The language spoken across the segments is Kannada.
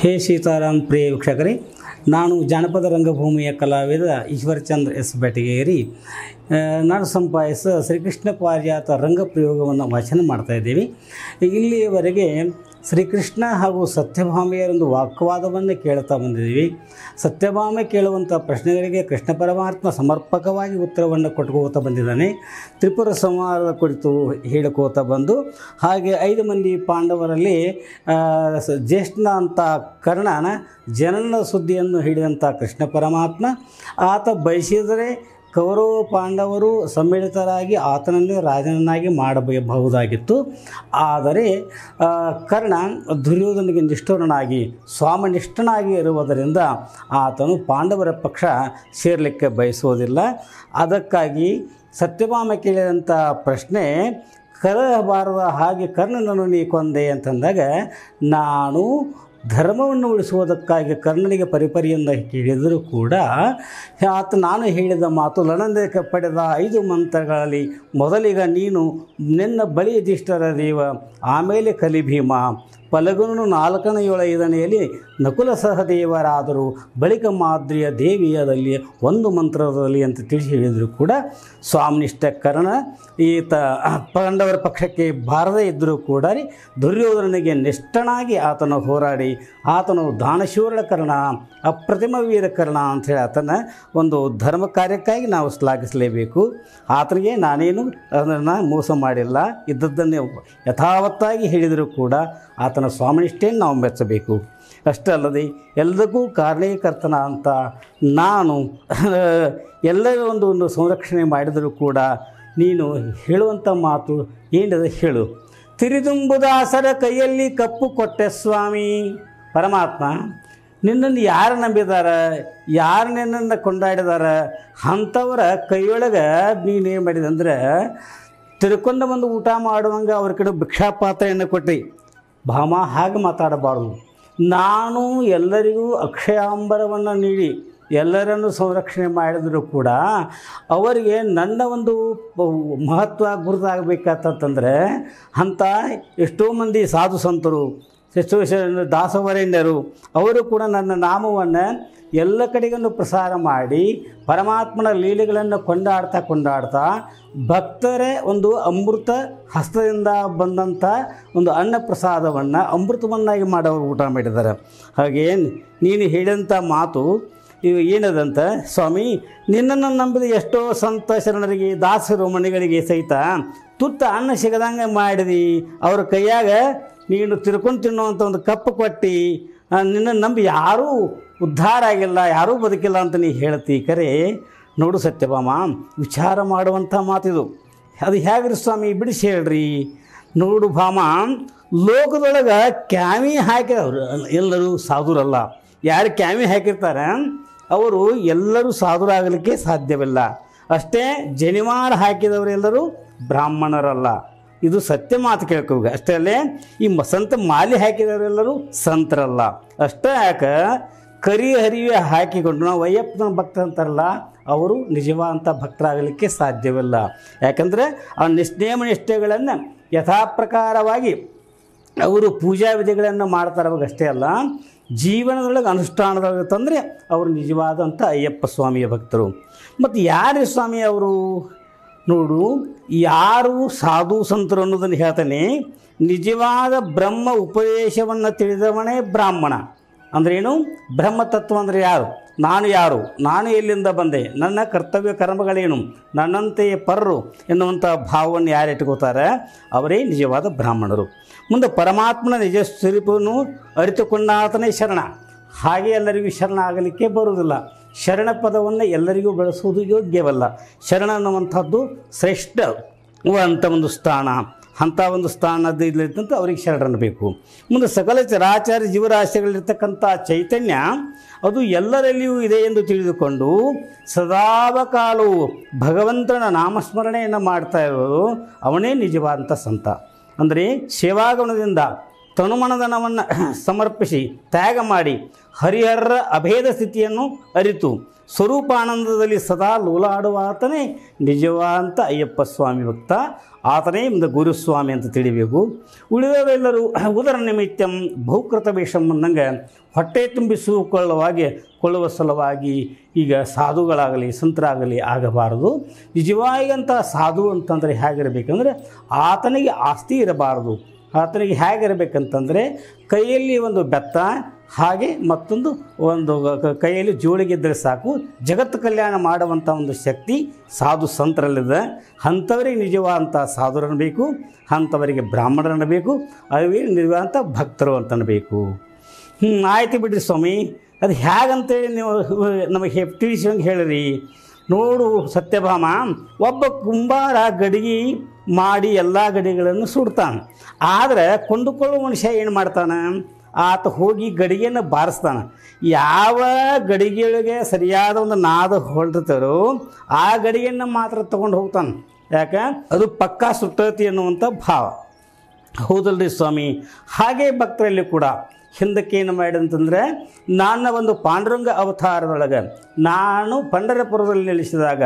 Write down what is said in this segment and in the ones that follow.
ಹೇ ಸೀತಾರಾಮ್ ಪ್ರಿಯ ವೀಕ್ಷಕರೇ ನಾನು ಜಾನಪದ ರಂಗಭೂಮಿಯ ಕಲಾವಿದ ಈಶ್ವರಚಂದ್ರ ಎಸ್ ಬೆಟಗೇರಿ ನಾನು ಸಂಪಾದಿಸ ಶ್ರೀಕೃಷ್ಣ ರಂಗ ರಂಗಪ್ರಯೋಗವನ್ನು ವಾಚನ ಮಾಡ್ತಾಯಿದ್ದೀವಿ ಇಲ್ಲಿಯವರೆಗೆ ಶ್ರೀಕೃಷ್ಣ ಹಾಗೂ ಒಂದು ವಾಕ್ವಾದವನ್ನು ಕೇಳ್ತಾ ಬಂದಿದ್ದೀವಿ ಸತ್ಯಭಾಮೆ ಕೇಳುವಂಥ ಪ್ರಶ್ನೆಗಳಿಗೆ ಕೃಷ್ಣ ಪರಮಾತ್ಮ ಸಮರ್ಪಕವಾಗಿ ಉತ್ತರವನ್ನು ಕೊಟ್ಕೋತಾ ಬಂದಿದ್ದಾನೆ ತ್ರಿಪುರ ಸಂವಾದದ ಕುರಿತು ಹೇಳಕೋತಾ ಬಂದು ಹಾಗೆ ಐದು ಮಂದಿ ಪಾಂಡವರಲ್ಲಿ ಜ್ಯೇಷ್ಠನ ಅಂತ ಕರ್ಣನ ಜನನ ಸುದ್ದಿಯನ್ನು ಹಿಡಿದಂಥ ಕೃಷ್ಣ ಪರಮಾತ್ಮ ಆತ ಬಯಸಿದರೆ ಕೌರವ ಪಾಂಡವರು ಸಮ್ಮಿಳಿತರಾಗಿ ಆತನನ್ನೇ ರಾಜನನ್ನಾಗಿ ಮಾಡಬಹುದಾಗಿತ್ತು ಆದರೆ ಕರ್ಣ ದುರ್ಯೋಧನಿಗೆ ನಿಷ್ಠುರನಾಗಿ ಸ್ವಾಮನಿಷ್ಠನಾಗಿ ಇರುವುದರಿಂದ ಆತನು ಪಾಂಡವರ ಪಕ್ಷ ಸೇರಲಿಕ್ಕೆ ಬಯಸುವುದಿಲ್ಲ ಅದಕ್ಕಾಗಿ ಸತ್ಯಭಾಮ ಕೇಳಿದಂಥ ಪ್ರಶ್ನೆ ಕರಬಾರದ ಹಾಗೆ ಕರ್ಣನನ್ನು ನೀ ಕೊಂದೆ ಅಂತಂದಾಗ ನಾನು ಧರ್ಮವನ್ನು ಉಳಿಸುವುದಕ್ಕಾಗಿ ಕರ್ಣನಿಗೆ ಪರಿಪರಿಯಿಂದ ಕೇಳಿದರೂ ಕೂಡ ಆತ ನಾನು ಹೇಳಿದ ಮಾತು ಲಣಂದಕ್ಕೆ ಪಡೆದ ಐದು ಮಂತ್ರಗಳಲ್ಲಿ ಮೊದಲಿಗ ನೀನು ನಿನ್ನ ಬಳಿ ದಿಷ್ಟರ ದೇವ ಆಮೇಲೆ ಕಲಿಭೀಮ ಪಲಗುನು ನಾಲ್ಕನೆಯೊಳ ಐದನೆಯಲ್ಲಿ ನಕುಲ ಸಹದೇವರಾದರೂ ಬಳಿಕ ಮಾದ್ರಿಯ ದೇವಿಯದಲ್ಲಿ ಒಂದು ಮಂತ್ರದಲ್ಲಿ ಅಂತ ತಿಳಿಸಿ ಹೇಳಿದರು ಕೂಡ ಸ್ವಾಮಿನಿಷ್ಠ ಕರ್ಣ ಈತ ಪಾಂಡವರ ಪಕ್ಷಕ್ಕೆ ಬಾರದೇ ಇದ್ದರೂ ಕೂಡ ದುರ್ಯೋಧನಿಗೆ ನಿಷ್ಠನಾಗಿ ಆತನು ಹೋರಾಡಿ ಆತನು ದಾನಶೂರಳ ಕರ್ಣ ಅಪ್ರತಿಮ ವೀರ ಕರ್ಣ ಅಂಥೇಳಿ ಆತನ ಒಂದು ಧರ್ಮ ಕಾರ್ಯಕ್ಕಾಗಿ ನಾವು ಶ್ಲಾಘಿಸಲೇಬೇಕು ಆತನಿಗೆ ನಾನೇನು ಅದನ್ನು ಮೋಸ ಮಾಡಿಲ್ಲ ಇದ್ದದ್ದನ್ನೇ ಯಥಾವತ್ತಾಗಿ ಹೇಳಿದರೂ ಕೂಡ ಆತನ ಸ್ವಾಮಿನಿಷ್ಠೆಯನ್ನು ನಾವು ಮೆಚ್ಚಬೇಕು ಅಷ್ಟೇ ಅಲ್ಲದೆ ಎಲ್ಲದಕ್ಕೂ ಕಾರಣೀಕರ್ತನ ಅಂತ ನಾನು ಎಲ್ಲರ ಒಂದು ಒಂದು ಸಂರಕ್ಷಣೆ ಮಾಡಿದರೂ ಕೂಡ ನೀನು ಹೇಳುವಂಥ ಮಾತು ಏನಿದೆ ಹೇಳು ತಿರಿದುಂಬುದಾಸರ ಕೈಯಲ್ಲಿ ಕಪ್ಪು ಕೊಟ್ಟೆ ಸ್ವಾಮಿ ಪರಮಾತ್ಮ ನಿನ್ನನ್ನು ಯಾರು ನಂಬಿದಾರ ಯಾರು ನಿನ್ನನ್ನು ಕೊಂಡಾಡಿದಾರ ಅಂಥವರ ಕೈಯೊಳಗೆ ನೀನೇನು ಮಾಡಿದೆ ಅಂದರೆ ತಿರ್ಕೊಂಡು ಬಂದು ಊಟ ಮಾಡುವಂಗೆ ಅವ್ರ ಕಡೆ ಭಿಕ್ಷಾಪಾತ್ರೆಯನ್ನು ಕೊಟ್ಟಿ ಭಾಮ ಹಾಗೆ ಮಾತಾಡಬಾರ್ದು ನಾನು ಎಲ್ಲರಿಗೂ ಅಕ್ಷಯಾಂಬರವನ್ನು ನೀಡಿ ಎಲ್ಲರನ್ನು ಸಂರಕ್ಷಣೆ ಮಾಡಿದರೂ ಕೂಡ ಅವರಿಗೆ ನನ್ನ ಒಂದು ಮಹತ್ವ ಗುರುತಾಗಬೇಕಂತಂದರೆ ಅಂಥ ಎಷ್ಟೋ ಮಂದಿ ಸಾಧು ಸಂತರು ಎಷ್ಟೋ ದಾಸವರೇಣ್ಯರು ಅವರು ಕೂಡ ನನ್ನ ನಾಮವನ್ನು ಎಲ್ಲ ಕಡೆಗೂ ಪ್ರಸಾರ ಮಾಡಿ ಪರಮಾತ್ಮನ ಲೀಲೆಗಳನ್ನು ಕೊಂಡಾಡ್ತಾ ಕೊಂಡಾಡ್ತಾ ಭಕ್ತರೇ ಒಂದು ಅಮೃತ ಹಸ್ತದಿಂದ ಬಂದಂಥ ಒಂದು ಅನ್ನ ಪ್ರಸಾದವನ್ನು ಅಮೃತವನ್ನಾಗಿ ಮಾಡೋರು ಊಟ ಮಾಡಿದ್ದಾರೆ ಹಾಗೇನು ನೀನು ಹೇಳಿದಂಥ ಮಾತು ಇವು ಏನದಂತ ಸ್ವಾಮಿ ನಿನ್ನನ್ನು ನಂಬಿದ ಎಷ್ಟೋ ಸಂತ ಶರಣರಿಗೆ ದಾಸರು ಮನೆಗಳಿಗೆ ಸಹಿತ ತುತ್ತ ಅನ್ನ ಸಿಗದಂಗೆ ಮಾಡಿದಿ ಅವ್ರ ಕೈಯಾಗ ನೀನು ತಿರ್ಕೊಂಡು ತಿನ್ನುವಂಥ ಒಂದು ಕಪ್ಪು ಕೊಟ್ಟು ನಿನ್ನನ್ನು ನಂಬಿ ಯಾರೂ ಉದ್ಧಾರ ಆಗಿಲ್ಲ ಯಾರೂ ಬದುಕಿಲ್ಲ ಅಂತ ನೀ ಹೇಳ್ತೀ ಕರೆ ನೋಡು ಸತ್ಯಭಾಮ ವಿಚಾರ ಮಾಡುವಂಥ ಮಾತಿದು ಅದು ಹೇಗ್ರಿ ಸ್ವಾಮಿ ಬಿಡಿಸಿ ಹೇಳ್ರಿ ನೋಡು ಭಾಮ ಲೋಕದೊಳಗೆ ಕ್ಯಾಮಿ ಹಾಕಿ ಎಲ್ಲರೂ ಸಾಧುರಲ್ಲ ಯಾರು ಕ್ಯಾಮಿ ಹಾಕಿರ್ತಾರೆ ಅವರು ಎಲ್ಲರೂ ಸಾಧುರಾಗಲಿಕ್ಕೆ ಸಾಧ್ಯವಿಲ್ಲ ಅಷ್ಟೇ ಜನಿವಾರ ಹಾಕಿದವರೆಲ್ಲರೂ ಬ್ರಾಹ್ಮಣರಲ್ಲ ಇದು ಸತ್ಯ ಮಾತು ಕೇಳ್ಕೋಬೇಕು ಅಷ್ಟೇ ಅಲ್ಲೇ ಈ ಸಂತ ಮಾಲಿ ಹಾಕಿದವರೆಲ್ಲರೂ ಸಂತರಲ್ಲ ಅಷ್ಟೇ ಯಾಕೆ ಕರಿ ಹರಿವೆ ಹಾಕಿಕೊಂಡು ನಾವು ಭಕ್ತ ಅಂತಾರಲ್ಲ ಅವರು ನಿಜವಾದಂಥ ಭಕ್ತರಾಗಲಿಕ್ಕೆ ಸಾಧ್ಯವಿಲ್ಲ ಯಾಕಂದರೆ ಆ ನಿಷ್ಠೇಮ ನಿಷ್ಠೆಗಳನ್ನು ಯಥಾಪ್ರಕಾರವಾಗಿ ಅವರು ಪೂಜಾ ವಿಧಿಗಳನ್ನು ಮಾಡ್ತಾರೆ ಅಷ್ಟೇ ಅಲ್ಲ ಜೀವನದೊಳಗೆ ಅನುಷ್ಠಾನದೊಳಗೆ ತಂದರೆ ಅವರು ನಿಜವಾದಂಥ ಅಯ್ಯಪ್ಪ ಸ್ವಾಮಿಯ ಭಕ್ತರು ಮತ್ತು ಯಾರೇ ಸ್ವಾಮಿ ಅವರು ನೋಡು ಯಾರು ಸಾಧು ಸಂತರು ಅನ್ನೋದನ್ನು ಹೇಳ್ತಾನೆ ನಿಜವಾದ ಬ್ರಹ್ಮ ಉಪದೇಶವನ್ನು ತಿಳಿದವನೇ ಬ್ರಾಹ್ಮಣ ಅಂದ್ರೇನು ಬ್ರಹ್ಮತತ್ವ ಅಂದರೆ ಯಾರು ನಾನು ಯಾರು ನಾನು ಎಲ್ಲಿಂದ ಬಂದೆ ನನ್ನ ಕರ್ತವ್ಯ ಕರ್ಮಗಳೇನು ನನ್ನಂತೆಯೇ ಪರರು ಎನ್ನುವಂಥ ಭಾವವನ್ನು ಯಾರು ಇಟ್ಕೋತಾರೆ ಅವರೇ ನಿಜವಾದ ಬ್ರಾಹ್ಮಣರು ಮುಂದೆ ಪರಮಾತ್ಮನ ನಿಜ ಸ್ವರೂಪವನ್ನು ಅರಿತುಕೊಂಡಾತನೇ ಶರಣ ಹಾಗೆ ಎಲ್ಲರಿಗೂ ಶರಣ ಆಗಲಿಕ್ಕೆ ಬರುವುದಿಲ್ಲ ಶರಣ ಪದವನ್ನು ಎಲ್ಲರಿಗೂ ಬೆಳೆಸುವುದು ಯೋಗ್ಯವಲ್ಲ ಶರಣ ಅನ್ನುವಂಥದ್ದು ಶ್ರೇಷ್ಠ ಅಂಥ ಒಂದು ಸ್ಥಾನ ಅಂಥ ಒಂದು ಸ್ಥಾನದ ಇಲ್ಲದಂತ ಅವ್ರಿಗೆ ಶರಣರನ್ನು ಬೇಕು ಮುಂದೆ ಸಕಲ ಚರಾಚಾರ ಜೀವರಾಶಿಗಳಿರ್ತಕ್ಕಂಥ ಚೈತನ್ಯ ಅದು ಎಲ್ಲರಲ್ಲಿಯೂ ಇದೆ ಎಂದು ತಿಳಿದುಕೊಂಡು ಸದಾವ ಕಾಲವು ಭಗವಂತನ ನಾಮಸ್ಮರಣೆಯನ್ನು ಮಾಡ್ತಾ ಇರೋದು ಅವನೇ ನಿಜವಾದಂಥ ಸಂತ ಅಂದರೆ ಸೇವಾಗುಣದಿಂದ ತನುಮನದನವನ್ನು ಸಮರ್ಪಿಸಿ ತ್ಯಾಗ ಮಾಡಿ ಹರಿಹರರ ಅಭೇದ ಸ್ಥಿತಿಯನ್ನು ಅರಿತು ಸ್ವರೂಪಾನಂದದಲ್ಲಿ ಸದಾ ಲೋಲಾಡುವ ಆತನೇ ನಿಜವಾದಂಥ ಅಯ್ಯಪ್ಪ ಸ್ವಾಮಿ ಭಕ್ತ ಆತನೇ ಒಂದು ಗುರುಸ್ವಾಮಿ ಅಂತ ತಿಳಿಬೇಕು ಉಳಿದವರೆಲ್ಲರೂ ಉದರ ನಿಮಿತ್ತಂ ಬಹುಕೃತ ವೇಷಂ ಬಂದಂಗೆ ಹೊಟ್ಟೆ ತುಂಬಿಸಿಕೊಳ್ಳುವಾಗೆ ಕೊಳ್ಳುವ ಸಲುವಾಗಿ ಈಗ ಸಾಧುಗಳಾಗಲಿ ಸಂತರಾಗಲಿ ಆಗಬಾರದು ಅಂತ ಸಾಧು ಅಂತಂದರೆ ಹೇಗಿರಬೇಕಂದ್ರೆ ಆತನಿಗೆ ಆಸ್ತಿ ಇರಬಾರದು ಆತನಿಗೆ ಹೇಗಿರಬೇಕಂತಂದರೆ ಕೈಯಲ್ಲಿ ಒಂದು ಬೆತ್ತ ಹಾಗೆ ಮತ್ತೊಂದು ಒಂದು ಕೈಯಲ್ಲಿ ಇದ್ದರೆ ಸಾಕು ಜಗತ್ತು ಕಲ್ಯಾಣ ಮಾಡುವಂಥ ಒಂದು ಶಕ್ತಿ ಸಾಧು ಸಂತರಲ್ಲಿದೆ ಅಂಥವರಿಗೆ ನಿಜವಾದಂಥ ಸಾಧುರನ್ನು ಬೇಕು ಅಂಥವರಿಗೆ ಬ್ರಾಹ್ಮಣರನ್ನು ಬೇಕು ಅವರಿಗೆ ನಿಜವಾದಂಥ ಭಕ್ತರು ಅಂತನಬೇಕು ಹ್ಞೂ ಆಯ್ತು ಬಿಡ್ರಿ ಸ್ವಾಮಿ ಅದು ಹೇಗಂತೇಳಿ ನೀವು ನಮಗೆ ತಿಳಿಸಿ ಹಂಗೆ ಹೇಳಿರಿ ನೋಡು ಸತ್ಯಭಾಮ ಒಬ್ಬ ಕುಂಬಾರ ಗಡಿಗೆ ಮಾಡಿ ಎಲ್ಲ ಗಡಿಗಳನ್ನು ಸುಡ್ತಾನೆ ಆದರೆ ಕೊಂಡುಕೊಳ್ಳೋ ಮನುಷ್ಯ ಏನು ಮಾಡ್ತಾನೆ ಆತ ಹೋಗಿ ಗಡಿಗೆಯನ್ನು ಬಾರಿಸ್ತಾನೆ ಯಾವ ಗಡಿಗೆಯೊಳಗೆ ಸರಿಯಾದ ಒಂದು ನಾದ ಹೊರಡ್ತಾರೋ ಆ ಗಡಿಗೆಯನ್ನು ಮಾತ್ರ ತೊಗೊಂಡು ಹೋಗ್ತಾನೆ ಯಾಕೆ ಅದು ಪಕ್ಕಾ ಸುಟ್ಟತಿ ಅನ್ನುವಂಥ ಭಾವ ಹೌದಲ್ರಿ ಸ್ವಾಮಿ ಹಾಗೆ ಭಕ್ತರಲ್ಲಿ ಕೂಡ ಹಿಂದಕ್ಕೆ ಏನು ಮಾಡಿದಂತಂದರೆ ನನ್ನ ಒಂದು ಪಾಂಡುರಂಗ ಅವತಾರದೊಳಗೆ ನಾನು ಪಂಡರಪುರದಲ್ಲಿ ನೆಲೆಸಿದಾಗ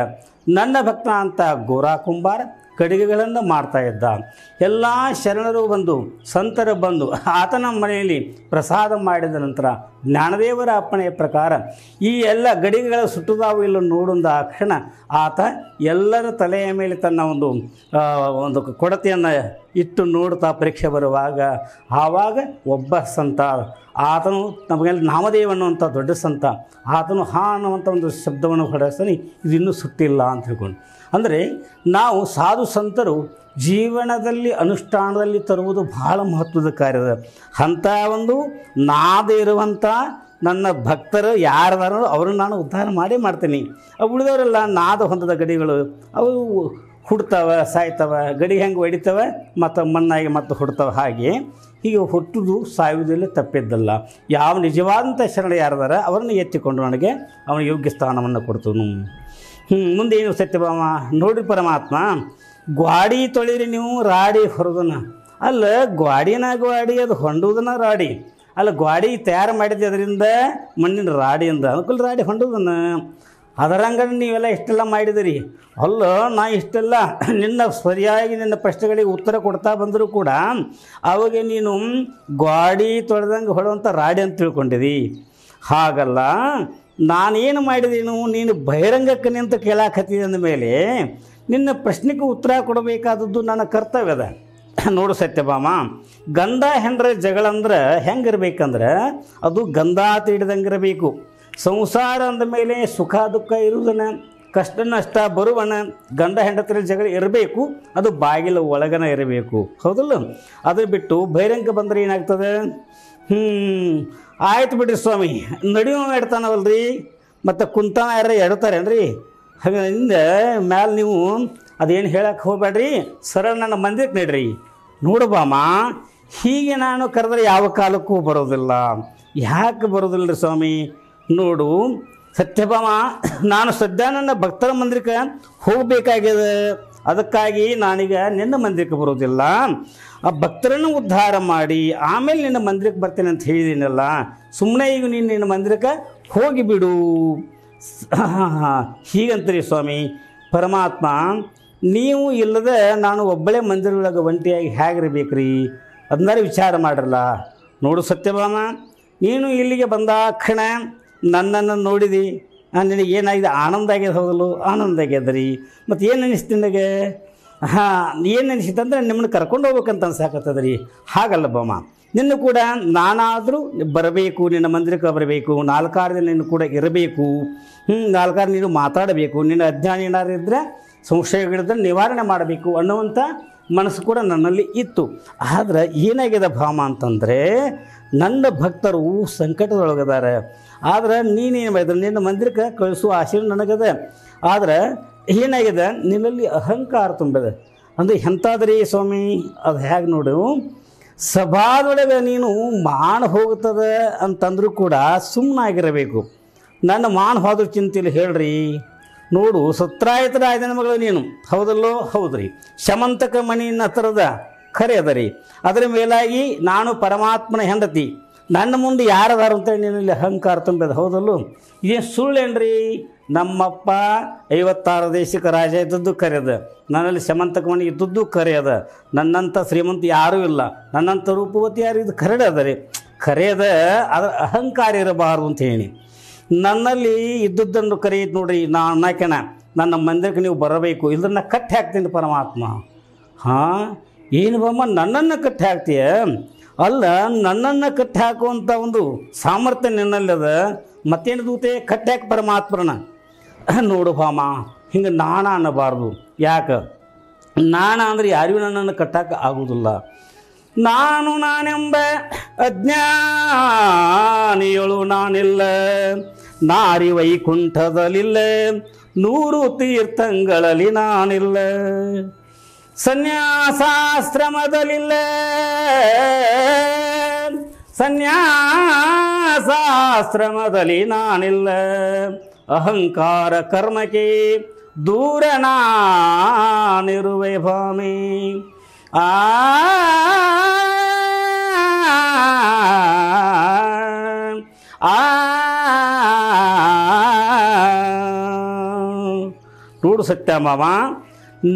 ನನ್ನ ಭಕ್ತ ಅಂತ ಗೋರಾ ಕುಂಬಾರ ಗಡಿಗೆಗಳನ್ನು ಮಾಡ್ತಾ ಇದ್ದ ಎಲ್ಲ ಶರಣರು ಬಂದು ಸಂತರು ಬಂದು ಆತನ ಮನೆಯಲ್ಲಿ ಪ್ರಸಾದ ಮಾಡಿದ ನಂತರ ಜ್ಞಾನದೇವರ ಅಪ್ಪಣೆಯ ಪ್ರಕಾರ ಈ ಎಲ್ಲ ಗಡಿಗೆಗಳ ಸುಟ್ಟುದಾವು ಇಲ್ಲ ನೋಡಿದ ಕ್ಷಣ ಆತ ಎಲ್ಲರ ತಲೆಯ ಮೇಲೆ ತನ್ನ ಒಂದು ಒಂದು ಕೊಡತೆಯನ್ನು ಇಟ್ಟು ನೋಡ್ತಾ ಪರೀಕ್ಷೆ ಬರುವಾಗ ಆವಾಗ ಒಬ್ಬ ಸಂತ ಆತನು ನಮಗೆಲ್ಲ ನಾಮದೇವ ಅನ್ನುವಂಥ ದೊಡ್ಡ ಸಂತ ಆತನು ಹಾ ಅನ್ನುವಂಥ ಒಂದು ಶಬ್ದವನ್ನು ಹೊಡೆಸ್ತಾನೆ ಇದು ಇನ್ನೂ ಸುಟ್ಟಿಲ್ಲ ಅಂತ ಹೇಳ್ಕೊಂಡು ಅಂದರೆ ನಾವು ಸಾಧು ಸಂತರು ಜೀವನದಲ್ಲಿ ಅನುಷ್ಠಾನದಲ್ಲಿ ತರುವುದು ಬಹಳ ಮಹತ್ವದ ಕಾರ್ಯದ ಅಂಥ ಒಂದು ನಾದ ಇರುವಂಥ ನನ್ನ ಭಕ್ತರು ಯಾರದಾರು ಅವರನ್ನು ನಾನು ಉದ್ಧಾರ ಮಾಡೇ ಮಾಡ್ತೀನಿ ಉಳಿದವರೆಲ್ಲ ನಾದ ಹೊಂದದ ಗಡಿಗಳು ಅವು ಹುಡ್ತವೆ ಸಾಯ್ತವೆ ಗಡಿ ಹೆಂಗೆ ಹೊಡಿತವೆ ಮತ್ತು ಮಣ್ಣಾಗಿ ಮತ್ತು ಹುಡ್ತವೆ ಹಾಗೆ ಹೀಗೆ ಹುಟ್ಟುದು ಸಾಯುವುದಲ್ಲೇ ತಪ್ಪಿದ್ದಲ್ಲ ಯಾವ ನಿಜವಾದಂಥ ಶರಣ ಯಾರದಾರ ಅವರನ್ನು ಎತ್ತಿಕೊಂಡು ನನಗೆ ಅವನ ಯೋಗ್ಯ ಸ್ಥಾನವನ್ನು ಕೊಡ್ತನು ಹ್ಞೂ ಮುಂದೇನು ಸತ್ಯಭಾಮ ನೋಡ್ರಿ ಪರಮಾತ್ಮ ಗ್ವಾಡಿ ತೊಳಿರಿ ನೀವು ರಾಡಿ ಹೊರದನ್ನ ಅಲ್ಲ ಗ್ವಾಡಿನ ಗ್ವಾಡಿ ಅದು ಹೊಂಡುದನ ರಾಡಿ ಅಲ್ಲ ಗ್ವಾಡಿ ತಯಾರು ಮಾಡಿದ್ದೆ ಅದರಿಂದ ಮಣ್ಣಿನ ರಾಡಿಯಿಂದ ಅನುಕೂಲ ರಾಡಿ ಹೊಂಡುದನ್ನ ಅದರಂಗ ನೀವೆಲ್ಲ ಇಷ್ಟೆಲ್ಲ ಮಾಡಿದಿರಿ ಅಲ್ಲ ನಾ ಇಷ್ಟೆಲ್ಲ ನಿನ್ನ ಸರಿಯಾಗಿ ನಿನ್ನ ಪ್ರಶ್ನೆಗಳಿಗೆ ಉತ್ತರ ಕೊಡ್ತಾ ಬಂದರೂ ಕೂಡ ಅವಾಗ ನೀನು ಗ್ವಾಡಿ ತೊಳೆದಂಗೆ ಹೊಡುವಂಥ ರಾಡಿ ಅಂತ ತಿಳ್ಕೊಂಡಿದಿ ಹಾಗಲ್ಲ ನಾನೇನು ಮಾಡಿದೇನು ನೀನು ಬಹಿರಂಗಕ್ಕೆ ನಿಂತು ಕೇಳಾಕತ್ತಿದೆ ಮೇಲೆ ನಿನ್ನ ಪ್ರಶ್ನೆಗೆ ಉತ್ತರ ಕೊಡಬೇಕಾದದ್ದು ನನ್ನ ಕರ್ತವ್ಯ ಅದ ನೋಡು ಸತ್ಯಭಾಮ ಗಂಧ ಹೆಂಡ್ರ ಜಗಳಂದ್ರೆ ಹೆಂಗಿರ್ಬೇಕಂದ್ರೆ ಅದು ಗಂಧ ತೀಡ್ದಂಗೆ ಇರಬೇಕು ಸಂಸಾರ ಅಂದ ಮೇಲೆ ಸುಖ ದುಃಖ ಇರುವುದನ್ನ ಕಷ್ಟ ನಷ್ಟ ಬರುವನ ಗಂಡ ಹೆಂಡತಿರ ಜಗಳ ಇರಬೇಕು ಅದು ಬಾಗಿಲ ಒಳಗನ ಇರಬೇಕು ಹೌದಲ್ಲ ಅದು ಬಿಟ್ಟು ಬಹಿರಂಗ ಬಂದರೆ ಏನಾಗ್ತದೆ ಹ್ಞೂ ಆಯ್ತು ಬಿಡ್ರಿ ಸ್ವಾಮಿ ನಡಿಯೋ ರೀ ಮತ್ತು ಕುಂತಾನ ಯಾರ ಎಡ್ತಾರೇನ್ರಿ ಹಾಗಾದ್ರಿಂದ ಮ್ಯಾಲೆ ನೀವು ಅದೇನು ಹೇಳಕ್ಕೆ ಹೋಗಬೇಡ್ರಿ ಸರಳ ನನ್ನ ಮಂದಿರಕ್ಕೆ ನಡ್ರಿ ನೋಡಬಾಮ ಹೀಗೆ ನಾನು ಕರೆದ್ರೆ ಯಾವ ಕಾಲಕ್ಕೂ ಬರೋದಿಲ್ಲ ಯಾಕೆ ಬರೋದಿಲ್ಲ ರೀ ಸ್ವಾಮಿ ನೋಡು ಸತ್ಯಭಾಮ ನಾನು ಸದ್ಯ ನನ್ನ ಭಕ್ತರ ಮಂದಿರಕ್ಕೆ ಹೋಗಬೇಕಾಗಿದೆ ಅದಕ್ಕಾಗಿ ನಾನೀಗ ನಿನ್ನ ಮಂದಿರಕ್ಕೆ ಬರೋದಿಲ್ಲ ಆ ಭಕ್ತರನ್ನು ಉದ್ಧಾರ ಮಾಡಿ ಆಮೇಲೆ ನಿನ್ನ ಮಂದಿರಕ್ಕೆ ಬರ್ತೇನೆ ಅಂತ ಹೇಳಿದ್ದೀನಲ್ಲ ಸುಮ್ಮನೆ ಈಗ ನೀನು ನಿನ್ನ ಮಂದಿರಕ್ಕೆ ಹೋಗಿಬಿಡು ಹೀಗಂತೀರಿ ಸ್ವಾಮಿ ಪರಮಾತ್ಮ ನೀವು ಇಲ್ಲದೆ ನಾನು ಒಬ್ಬಳೇ ಮಂದಿರದೊಳಗೆ ಒಂಟಿಯಾಗಿ ಹೇಗಿರಬೇಕ್ರಿ ಅದನ್ನಾರು ವಿಚಾರ ಮಾಡಿರಲ್ಲ ನೋಡು ಸತ್ಯಭಾಮ ನೀನು ಇಲ್ಲಿಗೆ ಬಂದಾಕ್ಷಣ ನನ್ನನ್ನು ನೋಡಿದಿ ನಿನಗೆ ಏನಾಗಿದೆ ಆನಂದ ಆಗ್ಯದ ಹೌದಲ್ಲೋ ಆನಂದ ರೀ ಮತ್ತು ಏನು ಅನಿಸ್ತು ನಿನಗೆ ಹಾಂ ಏನು ಅಂದರೆ ನಿಮ್ಮನ್ನು ಕರ್ಕೊಂಡು ಹೋಗ್ಬೇಕಂತ ಅನ್ಸಾಕತ್ತದ ರೀ ಹಾಗಲ್ಲ ಬೊಮ್ಮ ನಿನ್ನ ಕೂಡ ನಾನಾದರೂ ಬರಬೇಕು ನಿನ್ನ ಮಂದಿರಕ್ಕೆ ಬರಬೇಕು ನಾಲ್ಕಾರು ದಿನ ನಿನ್ನ ಕೂಡ ಇರಬೇಕು ಹ್ಞೂ ನಾಲ್ಕಾರು ನೀನು ಮಾತಾಡಬೇಕು ನಿನ್ನ ಅಜ್ಞಾನ ಏನಾದ್ರು ಇದ್ದರೆ ಸಂಶಯಗಳಿದ್ರೆ ನಿವಾರಣೆ ಮಾಡಬೇಕು ಅನ್ನುವಂಥ ಮನಸ್ಸು ಕೂಡ ನನ್ನಲ್ಲಿ ಇತ್ತು ಆದರೆ ಏನಾಗಿದೆ ಭಾಮ ಅಂತಂದರೆ ನನ್ನ ಭಕ್ತರು ಸಂಕಟದೊಳಗದಾರೆ ಆದರೆ ನೀನೇನು ಮಾಡಿದ್ರೆ ನಿನ್ನ ಮಂದಿರಕ್ಕೆ ಕಳಿಸುವ ಆಶೀರ್ವಾದ ನನಗದೆ ಆದರೆ ಏನಾಗಿದೆ ನಿನ್ನಲ್ಲಿ ಅಹಂಕಾರ ತುಂಬಿದೆ ಅಂದರೆ ಎಂಥಾದ್ರಿ ಸ್ವಾಮಿ ಅದು ಹೇಗೆ ನೋಡು ಸಭಾದೊಳಗೆ ನೀನು ಮಾನ ಹೋಗುತ್ತದೆ ಅಂತಂದರೂ ಕೂಡ ಸುಮ್ಮನಾಗಿರಬೇಕು ನನ್ನ ಮಾನ ಹೋದ್ರ ಚಿಂತೆಲಿ ಹೇಳ್ರಿ ನೋಡು ಸತ್ರಾಯತರಾಯನ ಮಗಳು ನೀನು ಹೌದಲ್ಲೋ ಹೌದ್ರಿ ಶಮಂತಕ ಮನೆಯನ್ನ ಹತ್ತಿರದ ಖರೆ ಅದರ ಮೇಲಾಗಿ ನಾನು ಪರಮಾತ್ಮನ ಹೆಂಡತಿ ನನ್ನ ಮುಂದೆ ಯಾರದಾರು ಅಂತೇಳಿ ನೀನು ಇಲ್ಲಿ ಅಹಂಕಾರ ತುಂಬಿದ ಹೌದಲ್ಲೋ ಇದೇನು ಸುಳ್ಳೇನ್ರಿ ನಮ್ಮಪ್ಪ ಐವತ್ತಾರು ದೇಶಕ್ಕೆ ರಾಜ ಇದ್ದದ್ದು ಕರೆಯದ ನನ್ನಲ್ಲಿ ಶಮಂತಕ ಮನೆ ಇದ್ದದ್ದು ಕರೆಯದ ನನ್ನಂಥ ಶ್ರೀಮಂತ ಯಾರೂ ಇಲ್ಲ ನನ್ನಂಥ ರೂಪವತಿ ಯಾರು ಇದು ಕರೆಯದ ರೀ ಕರೆಯದ ಅದರ ಅಹಂಕಾರ ಇರಬಾರ್ದು ಅಂತ ಹೇಳಿ ನನ್ನಲ್ಲಿ ಇದ್ದದ್ದನ್ನು ಕರೆಯಿತು ನೋಡ್ರಿ ನಾನು ಅನ್ನೋಕೆಣ ನನ್ನ ಮಂದಿರಕ್ಕೆ ನೀವು ಬರಬೇಕು ಇದನ್ನು ಕಟ್ಟಿ ಹಾಕ್ತೀನಿ ಪರಮಾತ್ಮ ಹಾಂ ಏನು ಬಮ್ಮ ನನ್ನನ್ನು ಕಟ್ಟಿ ಹಾಕ್ತೀಯ ಅಲ್ಲ ನನ್ನನ್ನು ಕಟ್ಟಿ ಹಾಕುವಂಥ ಒಂದು ಸಾಮರ್ಥ್ಯ ನಿನ್ನಲ್ಲದ ಮತ್ತೇನು ದೂತೆ ಕಟ್ಟಿ ಹಾಕಿ ನೋಡು ಭಾಮ ಹಿಂಗೆ ನಾಣ ಅನ್ನಬಾರ್ದು ಯಾಕೆ ನಾಣ ಅಂದರೆ ಯಾರಿಗೂ ನನ್ನನ್ನು ಕಟ್ಟಾಕ ಆಗುವುದಿಲ್ಲ ನಾನು ನಾನೆಂಬ ಅಜ್ಞಾನಿಯಳು ನಾನಿಲ್ಲ ನಾರಿ ವೈಕುಂಠದಲ್ಲಿಲ್ಲ ನೂರು ತೀರ್ಥಗಳಲ್ಲಿ ನಾನಿಲ್ಲ ಸನ್ಯಾಸಾಶ್ರಮದಲ್ಲಿಲ್ಲ ಸನ್ಯಾಸಾಶ್ರಮದಲ್ಲಿ ನಾನಿಲ್ಲ ಅಹಂಕಾರ ಕರ್ಮಕ್ಕೆ ದೂರ ಭಾಮಿ ಆ ಸತ್ಯ ಮಾವ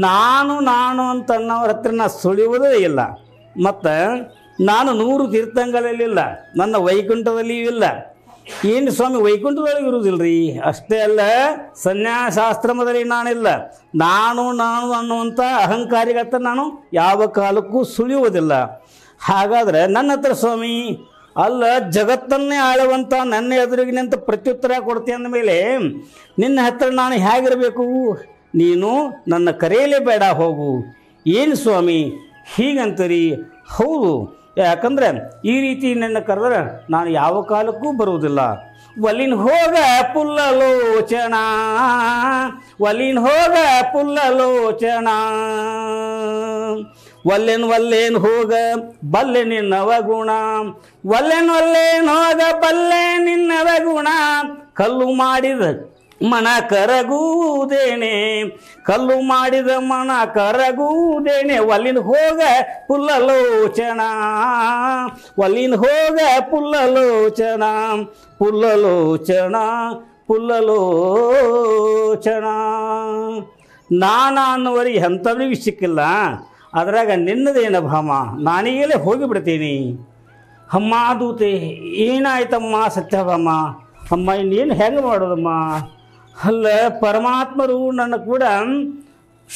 ನಾನು ನಾನು ಅಂತ ಅನ್ನೋರ ಹತ್ರ ನಾ ಸುಳಿಯುವುದೇ ಇಲ್ಲ ಮತ್ತು ನಾನು ನೂರು ತೀರ್ಥಂಗಳಲ್ಲಿಲ್ಲ ನನ್ನ ವೈಕುಂಠದಲ್ಲಿಯೂ ಇಲ್ಲ ಏನು ಸ್ವಾಮಿ ವೈಕುಂಠದೊಳಗೆ ಇರುವುದಿಲ್ಲ ರೀ ಅಷ್ಟೇ ಅಲ್ಲ ಸನ್ಯಾಸಾಶ್ರಮದಲ್ಲಿ ನಾನಿಲ್ಲ ನಾನು ನಾನು ಅನ್ನುವಂಥ ಅಹಂಕಾರಿಗತ್ತ ನಾನು ಯಾವ ಕಾಲಕ್ಕೂ ಸುಳಿಯುವುದಿಲ್ಲ ಹಾಗಾದರೆ ನನ್ನ ಹತ್ರ ಸ್ವಾಮಿ ಅಲ್ಲ ಜಗತ್ತನ್ನೇ ಆಳುವಂಥ ನನ್ನ ನಿಂತ ಪ್ರತ್ಯುತ್ತರ ಕೊಡ್ತೀನಿ ಅಂದಮೇಲೆ ನಿನ್ನ ಹತ್ರ ನಾನು ಹೇಗಿರಬೇಕು ನೀನು ನನ್ನ ಕರೆಯಲೇ ಬೇಡ ಹೋಗು ಏನು ಸ್ವಾಮಿ ಹೀಗಂತರಿ ಹೌದು ಯಾಕಂದರೆ ಈ ರೀತಿ ನನ್ನ ಕರೆದ್ರೆ ನಾನು ಯಾವ ಕಾಲಕ್ಕೂ ಬರುವುದಿಲ್ಲ ಒಲಿನ ಹೋಗ ಪುಲ್ಲಲೋಚನ ಒಲಿನ ಹೋಗ ಪುಲ್ಲಲೋಚನ ಒಲ್ಲೆನ್ ಒಲ್ಲೇನ್ ಹೋಗ ಬಲ್ಲೆ ನಿನ್ನವ ಗುಣ ಒಲ್ಲೆನ್ ಒಲ್ಲೇನ್ ಹೋಗ ಬಲ್ಲೆ ನಿನ್ನವ ಗುಣ ಕಲ್ಲು ಮಾಡಿದ ಮನ ಕರಗುವುದೇನೆ ಕಲ್ಲು ಮಾಡಿದ ಮನ ಕರಗುವುದೇನೆ ಒಲ್ಲಿನ ಹೋಗ ಪುಲ್ಲಲೋಚನ ಒಲ್ಲಿನ ಹೋಗ ಪುಲ್ಲಲೋಚನ ಪುಲ್ಲಲೋಚನ ಪುಲ್ಲಲೋಚನ ನಾನು ಅನ್ನುವರಿ ಎಂಥವ್ರಿಗೂ ಸಿಕ್ಕಿಲ್ಲ ಅದರಾಗ ನಿನ್ನದೇನ ಭಾಮ ನಾನೀಗಲೇ ಹೋಗಿಬಿಡ್ತೀನಿ ಅಮ್ಮ ದೂತೆ ಏನಾಯ್ತಮ್ಮ ಸತ್ಯಭಾಮ ಅಮ್ಮ ಇನ್ನೇನು ಹೆಂಗೆ ಮಾಡೋದಮ್ಮ ಅಲ್ಲ ಪರಮಾತ್ಮರು ನನ್ನ ಕೂಡ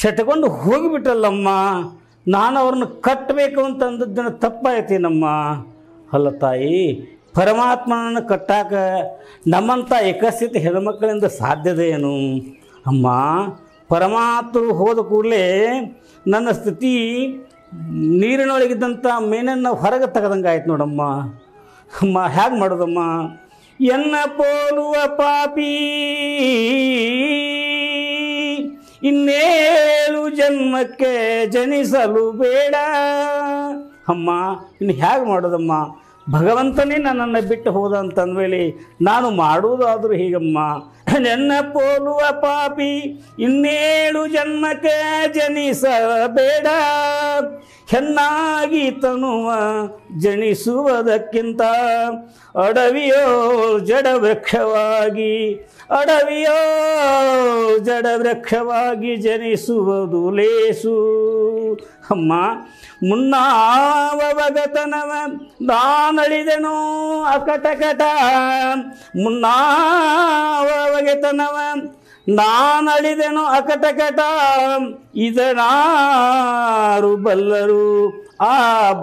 ಶೆಟ್ಕೊಂಡು ಹೋಗಿಬಿಟ್ರಲ್ಲಮ್ಮ ನಾನು ಅವ್ರನ್ನ ಕಟ್ಟಬೇಕು ಅಂತಂದದ್ದನ್ನು ತಪ್ಪಾಯ್ತೀನಮ್ಮ ಅಲ್ಲ ತಾಯಿ ಪರಮಾತ್ಮನನ್ನು ಕಟ್ಟಾಕ ನಮ್ಮಂಥ ಏಕಸ್ಥಿತಿ ಹೆಣ್ಮಕ್ಕಳಿಂದ ಸಾಧ್ಯದೇನು ಅಮ್ಮ ಪರಮಾತ್ಮರು ಹೋದ ಕೂಡಲೇ ನನ್ನ ಸ್ಥಿತಿ ನೀರಿನೊಳಗಿದ್ದಂಥ ಮೇನನ್ನು ಹೊರಗೆ ತೆಗೆದಂಗೆ ಆಯ್ತು ನೋಡಮ್ಮ ಅಮ್ಮ ಹೇಗೆ ಮಾಡೋದಮ್ಮ என்ன போலுவ பாபி ಇನ್ನೇಳು ಜನ್ಮಕ್ಕೆ ಜನಿಸಲು ಬೇಡ ಅಮ್ಮ ಇನ್ನು ಹೇಗೆ ಮಾಡೋದಮ್ಮ ಭಗವಂತನೇ ನನ್ನನ್ನು ಬಿಟ್ಟು ಹೋದ ಅಂತಂದ್ಮೇಲೆ ನಾನು ಮಾಡುವುದಾದರೂ ಹೀಗಮ್ಮ ನನ್ನ ಪೋಲುವ ಪಾಪಿ ಇನ್ನೇಳು ಜನ್ಮಕ್ಕೆ ಜನಿಸಬೇಡ ಚೆನ್ನಾಗಿ ತನುವ ಜನಿಸುವುದಕ್ಕಿಂತ ಅಡವಿಯೋ ಜಡವೃಕ್ಷವಾಗಿ ಅಡವಿಯೋ ಜಡವೃಕ್ಷವಾಗಿ ಜನಿಸುವುದು ಲೇಸು ಅಮ್ಮ ಮುನ್ನಾವಗತನವ ದಾನಳಿದೆನೋ ಅಕಟಕಟ ಮುನ್ನಾವಗತನವ ನಾನಳಿದೆನೋ ಅಕಟಕಟ ಇದನಾರು ಬಲ್ಲರು ಆ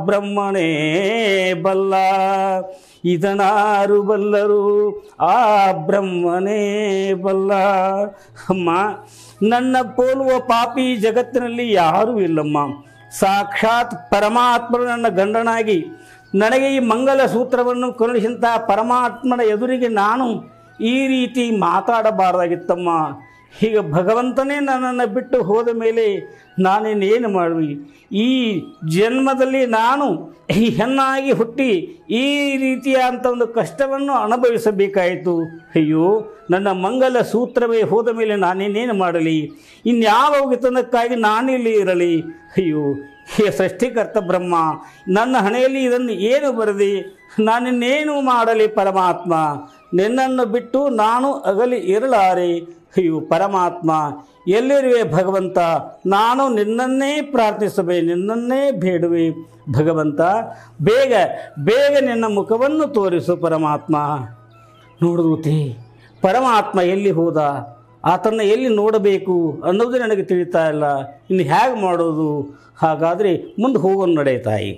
ಬ್ರಹ್ಮಣೇ ಬಲ್ಲ ಇದನಾರು ಬಲ್ಲರು ಆ ಬ್ರಹ್ಮನೇ ಬಲ್ಲ ಅಮ್ಮ ನನ್ನ ಪೋಲುವ ಪಾಪಿ ಜಗತ್ತಿನಲ್ಲಿ ಯಾರೂ ಇಲ್ಲಮ್ಮ ಸಾಕ್ಷಾತ್ ಪರಮಾತ್ಮರು ನನ್ನ ಗಂಡನಾಗಿ ನನಗೆ ಈ ಮಂಗಲ ಸೂತ್ರವನ್ನು ಕರುಣಿಸಿದಂತಹ ಪರಮಾತ್ಮನ ಎದುರಿಗೆ ನಾನು ಈ ರೀತಿ ಮಾತಾಡಬಾರ್ದಾಗಿತ್ತಮ್ಮ ಹೀಗೆ ಭಗವಂತನೇ ನನ್ನನ್ನು ಬಿಟ್ಟು ಹೋದ ಮೇಲೆ ನಾನಿನ್ನೇನು ಮಾಡಲಿ ಈ ಜನ್ಮದಲ್ಲಿ ನಾನು ಹೆಣ್ಣಾಗಿ ಹುಟ್ಟಿ ಈ ರೀತಿಯಾದಂಥ ಒಂದು ಕಷ್ಟವನ್ನು ಅನುಭವಿಸಬೇಕಾಯಿತು ಅಯ್ಯೋ ನನ್ನ ಮಂಗಲ ಸೂತ್ರವೇ ಹೋದ ಮೇಲೆ ನಾನೇನೇನು ಮಾಡಲಿ ಇನ್ಯಾವ ಒಗೆತನಕ್ಕಾಗಿ ನಾನಿಲ್ಲಿ ಇರಲಿ ಅಯ್ಯೋ ಹೇ ಸೃಷ್ಟಿಕರ್ತ ಬ್ರಹ್ಮ ನನ್ನ ಹಣೆಯಲ್ಲಿ ಇದನ್ನು ಏನು ಬರದಿ ನಾನಿನ್ನೇನು ಮಾಡಲಿ ಪರಮಾತ್ಮ ನಿನ್ನನ್ನು ಬಿಟ್ಟು ನಾನು ಅಗಲಿ ಇರಲಾರೆ ಅಯ್ಯೋ ಪರಮಾತ್ಮ ಎಲ್ಲಿರುವೆ ಭಗವಂತ ನಾನು ನಿನ್ನನ್ನೇ ಪ್ರಾರ್ಥಿಸುವೆ ನಿನ್ನನ್ನೇ ಬೇಡುವೆ ಭಗವಂತ ಬೇಗ ಬೇಗ ನಿನ್ನ ಮುಖವನ್ನು ತೋರಿಸು ಪರಮಾತ್ಮ ನೋಡಿದೂತಿ ಪರಮಾತ್ಮ ಎಲ್ಲಿ ಹೋದ ಆತನ ಎಲ್ಲಿ ನೋಡಬೇಕು ಅನ್ನೋದು ನನಗೆ ತಿಳಿತಾ ಇಲ್ಲ ಇನ್ನು ಹೇಗೆ ಮಾಡೋದು ಹಾಗಾದರೆ ಮುಂದೆ ಹೋಗೋನು ನಡೆಯುತ್ತಾಯಿ